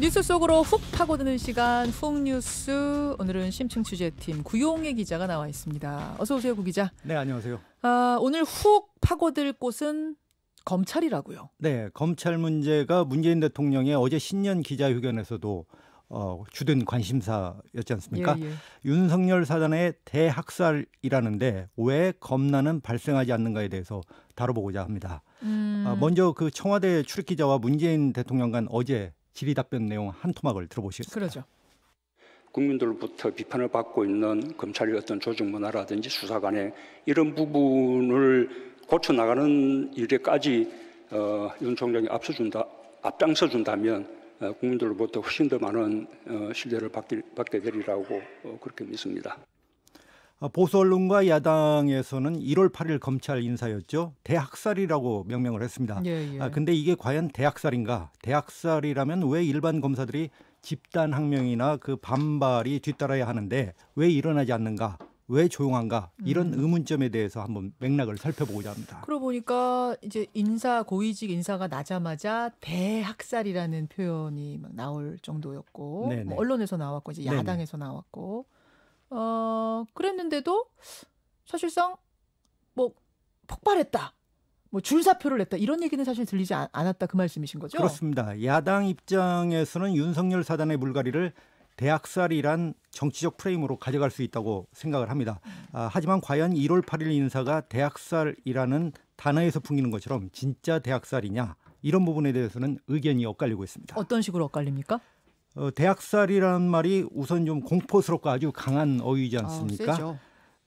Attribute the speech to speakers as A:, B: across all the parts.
A: 뉴스 속으로 훅 파고드는 시간 훅뉴스 오늘은 심층 취재팀 구용의 기자가 나와 있습니다. 어서 오세요, 구 기자. 네, 안녕하세요. 아, 오늘 훅 파고들 곳은 검찰이라고요.
B: 네, 검찰 문제가 문재인 대통령의 어제 신년 기자회견에서도 어, 주된 관심사였지 않습니까? 예, 예. 윤석열 사단의 대학살이라는데 왜 겁나는 발생하지 않는가에 대해서 다뤄보고자 합니다. 음. 아, 먼저 그 청와대 출입 기자와 문재인 대통령 간 어제 질의 답변 내용 한 토막을 들어보시겠습니다. 그러죠. 국민들로부터 비판을 받고 있는 검찰의 어떤 조직 문화라든지 수사관의 이런 부분을 고쳐 나가는 일에까지 어, 윤 총장이 앞서준다, 앞장서 준다면 어, 국민들로부터 훨씬 더 많은 어, 신뢰를 받게, 받게 되리라고 어, 그렇게 믿습니다. 아, 보수 언론과 야당에서는 1월 8일 검찰 인사였죠. 대학살이라고 명명을 했습니다. 예, 아, 예. 아, 근데 이게 과연 대학살인가? 대학살이라면 왜 일반 검사들이 집단 항명이나 그 반발이 뒤따라야 하는데 왜 일어나지 않는가? 왜 조용한가 이런 음. 의문점에 대해서 한번 맥락을 살펴보고자 합니다.
A: 그러고 보니까 이제 인사 고위직 인사가 나자마자 대학살이라는 표현이 막 나올 정도였고 네, 네. 뭐 언론에서 나왔고 이제 네, 야당에서 네네. 나왔고 어, 그랬는데도 사실상 뭐 폭발했다. 뭐 줄사표를 냈다 이런 얘기는 사실 들리지 않, 았다그 말씀이신 거죠? 그렇습니다.
B: 야당 입장에서는 윤석열 사단의 물갈이를 대학살이란 정치적 프레임으로 가져갈 수 있다고 생각을 합니다. 음. 아, 하지만 과연 1월 8일 인사가 대학살이라는 단어에서 풍기는 것처럼 진짜 대학살이냐 이런 부분에 대해서는 의견이 엇갈리고 있습니다.
A: 어떤 식으로 엇갈립니까?
B: 어, 대학살이라는 말이 우선 좀 공포스럽고 아주 강한 어휘지 아, 않습니까? 아,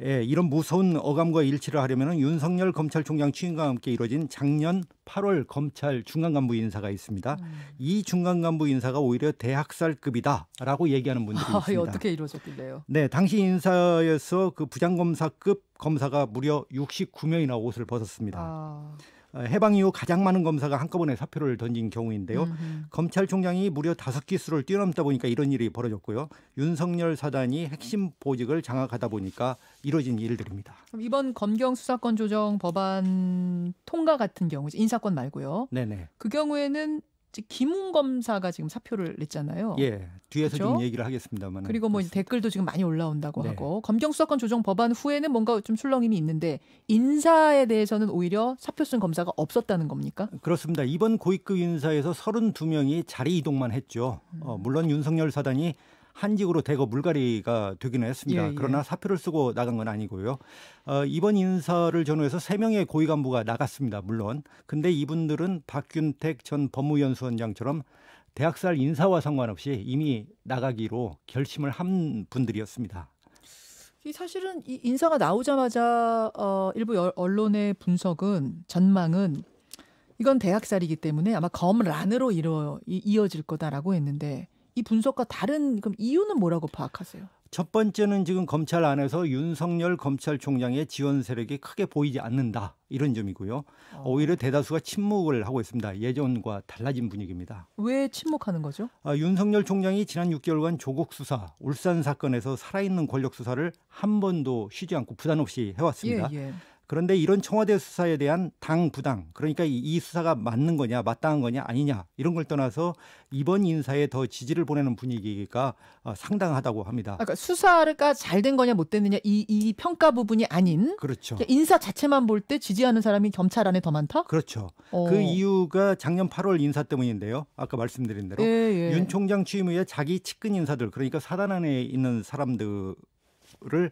B: 예, 이런 무서운 어감과 일치를 하려면 윤석열 검찰총장 취임과 함께 이뤄진 작년 8월 검찰 중간간부 인사가 있습니다. 음. 이 중간간부 인사가 오히려 대학살급이다라고 얘기하는 분들이 아, 있습니다. 어떻게
A: 이루어졌길래요?
B: 네, 당시 인사에서 그 부장검사급 검사가 무려 69명이나 옷을 벗었습니다. 아. 어, 해방 이후 가장 많은 검사가 한꺼번에 사표를 던진 경우인데요. 음흠. 검찰총장이 무려 다섯 기수를 뛰어넘다 보니까 이런 일이 벌어졌고요. 윤석열 사단이 핵심 보직을 장악하다 보니까 이뤄진 일들입니다.
A: 이번 검경 수사권 조정 법안 통과 같은 경우 인사권 말고요. 네네. 그 경우에는 김웅 검사가 지금 사표를 냈잖아요. 예, 뒤에서 그렇죠? 좀
B: 얘기를 하겠습니다만. 그리고
A: 뭐 댓글도 지금 많이 올라온다고 네. 하고 검경 수사권 조정 법안 후에는 뭔가 좀출렁임이 있는데 인사에 대해서는 오히려 사표 쓴 검사가 없었다는 겁니까?
B: 그렇습니다. 이번 고위급 인사에서 32명이 자리 이동만 했죠. 어, 물론 윤석열 사단이 한직으로 대거 물갈이가 되기는 했습니다. 예, 예, 그러나 사표를 쓰고 나간 건 아니고요. 어, 이번 인사를 전후해서 3명의 고위 간부가 나갔습니다. 물론. 근데 이분들은 박균택 전 법무연수원장처럼 대학살 인사와 상관없이 이미 나가기로 결심을 한 분들이었습니다.
A: 이 사실은 이 인사가 나오자마자 어, 일부 언론의 분석은 전망은 이건 대학살이기 때문에 아마 검란으로 이루어 이어질 거다라고 했는데 이 분석과 다른 그럼 이유는 뭐라고 파악하세요?
B: 첫 번째는 지금 검찰 안에서 윤석열 검찰총장의 지원 세력이 크게 보이지 않는다 이런 점이고요. 어. 오히려 대다수가 침묵을 하고 있습니다. 예전과 달라진 분위기입니다.
A: 왜 침묵하는 거죠?
B: 아, 윤석열 총장이 지난 6개월간 조국 수사, 울산 사건에서 살아있는 권력 수사를 한 번도 쉬지 않고 부단 없이 해왔습니다. 예, 예. 그런데 이런 청와대 수사에 대한 당 부당 그러니까 이, 수사가 맞는 거냐 마땅한 거냐 아니냐 이런 걸 떠나서 이번 인사에 더 지지를 보내는 분위기가 어, 상당하다고 합니다. 그러니까
A: 수사가 잘 된 거냐 못 됐느냐 이, 이 평가 부분이 아닌 그렇죠. 인사 자체만 볼 때 지지하는 사람이 검찰 안에 더 많다?
B: 그렇죠. 어. 그 이유가 작년 8월 인사 때문인데요. 아까 말씀드린 대로 예, 예. 윤 총장 취임 후에 자기 측근 인사들 그러니까 사단 안에 있는 사람들 을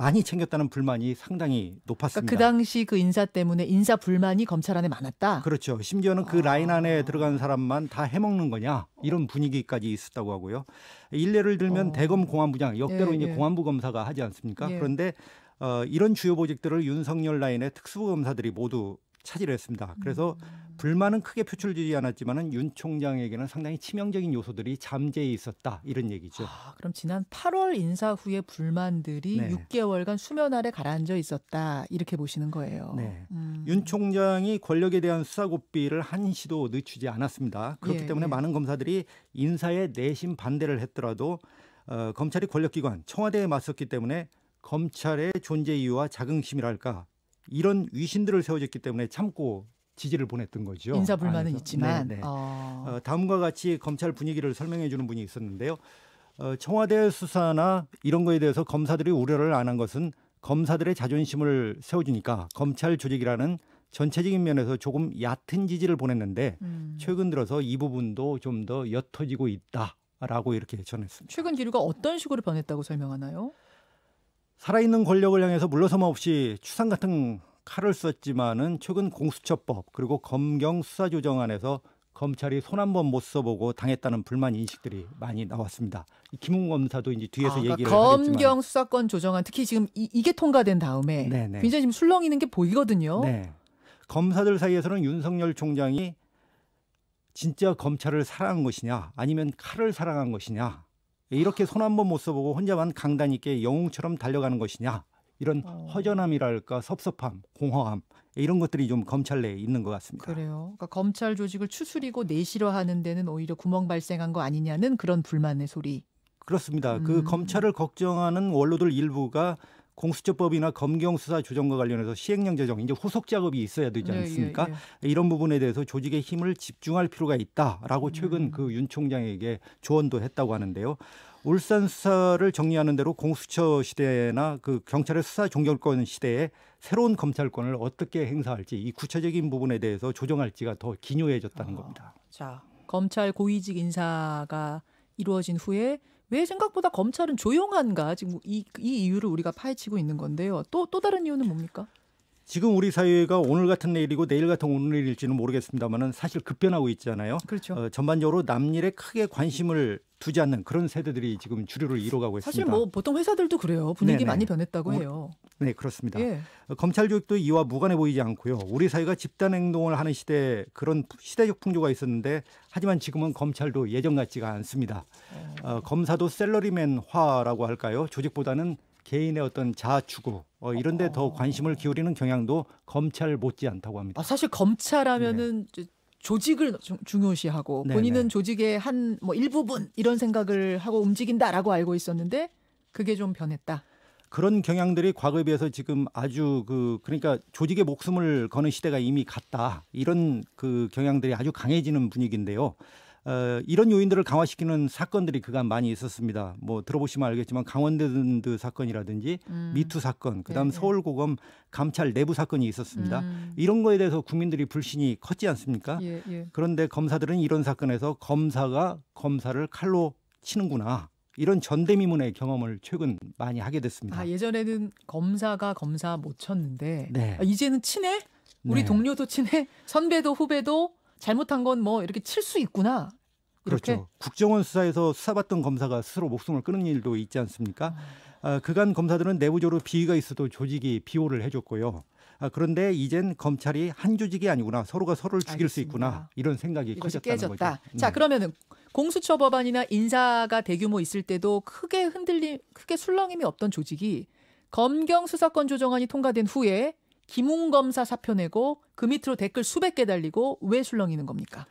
B: 많이 챙겼다는 불만이 상당히 높았습니다. 그러니까 그
A: 당시 그 인사 때문에 인사 불만이 검찰 안에 많았다.
B: 그렇죠. 심지어는 그 아... 라인 안에 들어간 사람만 다 해먹는 거냐 이런 분위기까지 있었다고 하고요. 일례를 들면 어... 대검 공안부장 역대로 예, 이제 예. 공안부 검사가 하지 않습니까? 예. 그런데 어, 이런 주요 보직들을 윤석열 라인의 특수부 검사들이 모두 차지를 했습니다. 그래서 음. 불만은 크게 표출되지 않았지만은 윤 총장에게는 상당히 치명적인 요소들이 잠재해 있었다 이런 얘기죠. 아,
A: 그럼 지난 8월 인사 후에 불만들이 네. 6개월간 수면 아래 가라앉아 있었다 이렇게 보시는 거예요.
B: 네. 음. 윤 총장이 권력에 대한 수사고삐를 한시도 늦추지 않았습니다. 그렇기 예. 때문에 예. 많은 검사들이 인사에 내심 반대를 했더라도 어, 검찰이 권력기관 청와대에 맞섰기 때문에 검찰의 존재 이유와 자긍심이랄까 이런 위신들을 세워졌기 때문에 참고 지지를 보냈던 거죠. 인사 불만은 안 아, 있지만 네, 네,
A: 어.
B: 어, 다음과 같이 검찰 분위기를 설명해 주는 분이 있었는데요. 어, 청와대 수사나 이런 거에 대해서 검사들이 우려를 안 한 것은 검사들의 자존심을 세워주니까 검찰 조직이라는 전체적인 면에서 조금 얕은 지지를 보냈는데 음. 최근 들어서 이 부분도 좀 더 옅어지고 있다라고 이렇게 전했습니다.
A: 최근 기류가 어떤 식으로 변했다고 설명하나요?
B: 살아있는 권력을 향해서 물러섬 없이 추상 같은 칼을 썼지만은 최근 공수처법 그리고 검경 수사조정안에서 검찰이 손 한 번 못 써보고 당했다는 불만 인식들이 많이 나왔습니다. 김웅 검사도 이제 뒤에서 아, 그러니까 얘기를 했지만 검경 하겠지만.
A: 수사권 조정안 특히 지금 이, 게 통과된 다음에 네네. 네. 굉장히 지금 술렁이는 게 보이거든요.
B: 네. 검사들 사이에서는 윤석열 총장이 진짜 검찰을 사랑한 것이냐 아니면 칼을 사랑한 것이냐 이렇게 손 한번 못 써보고 혼자만 강단 있게 영웅처럼 달려가는 것이냐 이런 어. 허전함이랄까 섭섭함, 공허함 이런 것들이 좀 검찰 내에 있는 것 같습니다.
A: 그래요. 그러니까 검찰 조직을 추스리고 내실화하는 데는 오히려 구멍 발생한 거 아니냐는 그런 불만의 소리.
B: 그렇습니다. 그 음. 그 검찰을 걱정하는 원로들 일부가 공수처법이나 검경수사 조정과 관련해서 시행령 제정 이제 후속 작업이 있어야 되지 네, 예, 않습니까? 예, 예, 이런 부분에 대해서 조직의 힘을 집중할 필요가 있다라고 음. 최근 음. 그 그윤 총장에게 조언도 했다고 하는데요. 울산 수사를 정리하는 대로 공수처 시대나 그 경찰의 수사 종결권 시대에 새로운 검찰권을 어떻게 행사할지 이 구체적인 부분에 대해서 조정할지가 더 기묘해졌다는 어, 겁니다.
A: 자, 검찰 고위직 인사가 이루어진 후에 왜 생각보다 검찰은 조용한가 지금 이, 이 이유를 우리가 파헤치고 있는 건데요. 또 또 다른 이유는 뭡니까?
B: 지금 우리 사회가 오늘 같은 내일이고 내일 같은 오늘일지는 모르겠습니다만 사실 급변하고 있잖아요. 그렇죠. 어, 전반적으로 남일에 크게 관심을 두지 않는 그런 세대들이 지금 주류를 이뤄가고 있습니다. 사실 뭐
A: 보통 회사들도 그래요. 분위기 네네. 많이 변했다고 뭐 해요.
B: 네 그렇습니다. 예. 어, 검찰 교육도 이와 무관해 보이지 않고요. 우리 사회가 집단 행동을 하는 시대 에 그런 시대적 풍조가 있었는데 하지만 지금은 검찰도 예전 같지가 않습니다. 어, 검사도 셀러리맨화라고 할까요? 조직보다는 개인의 어떤 자아 추구 어, 이런 데 더 관심을 기울이는 경향도 검찰 못지않다고 합니다. 아, 사실 검찰하면은 네. 조직을
A: 중요시하고 네네. 본인은 네. 조직의 한 뭐 일부분 이런 생각을 하고 움직인다라고 알고 있었는데 그게 좀 변했다.
B: 그런 경향들이 과거에 비해서 지금 아주 그 그러니까 조직의 목숨을 거는 시대가 이미 갔다 이런 그 경향들이 아주 강해지는 분위기인데요. 어, 이런 요인들을 강화시키는 사건들이 그간 많이 있었습니다. 뭐 들어보시면 알겠지만 강원랜드 사건이라든지 음. 미투 사건, 그다음 네, 네, 서울고검 감찰 내부 사건이 있었습니다. 음. 이런 거에 대해서 국민들이 불신이 컸지 않습니까? 예, 예. 그런데 검사들은 이런 사건에서 검사가 검사를 칼로 치는구나. 이런 전대미문의 경험을 최근 많이 하게 됐습니다. 아,
A: 예전에는 검사가 검사 못 쳤는데 네. 아, 이제는 친해? 우리 네. 동료도 친해? 선배도 후배도 잘못한 건 뭐 이렇게 칠 수 있구나.
B: 그렇죠. 국정원 수사에서 수사받던 검사가 스스로 목숨을 끊은 일도 있지 않습니까? 아, 그간 검사들은 내부적으로 비위가 있어도 조직이 비호를 해줬고요. 아, 그런데 이젠 검찰이 한 조직이 아니구나 서로가 서로를 죽일 알겠습니다. 수 있구나 이런 생각이 커졌다는 깨졌다. 거죠. 자 네.
A: 그러면은 공수처 법안이나 인사가 대규모 있을 때도 크게 흔들림, 크게 술렁임이 없던 조직이 검경 수사권 조정안이 통과된 후에 김웅 검사 사표 내고 그 밑으로 댓글 수백 개 달리고 왜 술렁이는 겁니까?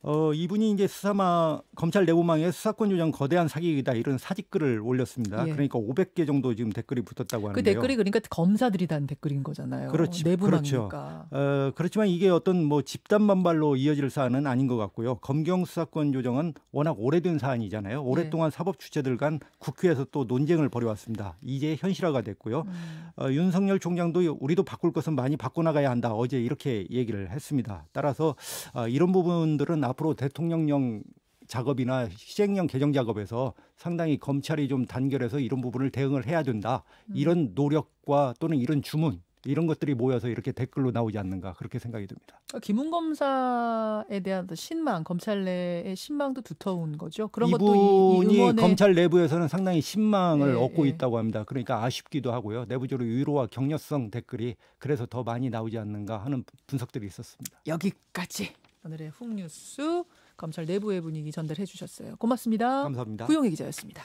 B: 어, 이분이 이제 수사마 검찰 내부망에 수사권 조정 거대한 사기이다 이런 사직글을 올렸습니다. 예. 그러니까 500개 정도 지금 댓글이 붙었다고 그 하는데요. 그 댓글이
A: 그러니까 검사들이 단 댓글인 거잖아요. 그렇지, 내부망이니까. 그렇죠.
B: 어, 그렇지만 이게 어떤 뭐 집단 반발로 이어질 사안은 아닌 것 같고요. 검경 수사권 조정은 워낙 오래된 사안이잖아요. 네. 오랫동안 네. 사법 주체들 간 국회에서 또 논쟁을 벌여왔습니다. 이제 현실화가 됐고요. 음. 어, 윤석열 총장도 우리도 바꿀 것은 많이 바꿔나가야 한다. 어제 이렇게 얘기를 했습니다. 따라서 어, 이런 부분들은 앞으로 대통령령 작업이나 시행령 개정 작업에서 상당히 검찰이 좀 단결해서 이런 부분을 대응을 해야 된다. 음. 이런 노력과 또는 이런 주문 이런 것들이 모여서 이렇게 댓글로 나오지 않는가 그렇게 생각이 듭니다.
A: 그러니까 김웅 검사에 대한 신망 검찰 내의 신망도 두터운 거죠. 그런 것도 이, 이 의원의... 검찰
B: 내부에서는 상당히 신망을 네, 얻고 네. 있다고 합니다. 그러니까 아쉽기도 하고요. 내부적으로 위로와 격려성 댓글이 그래서 더 많이 나오지 않는가 하는 분석들이 있었습니다.
A: 여기까지 오늘의 훅뉴스 검찰 내부의 분위기 전달해 주셨어요. 고맙습니다. 감사합니다. 구용희 기자였습니다.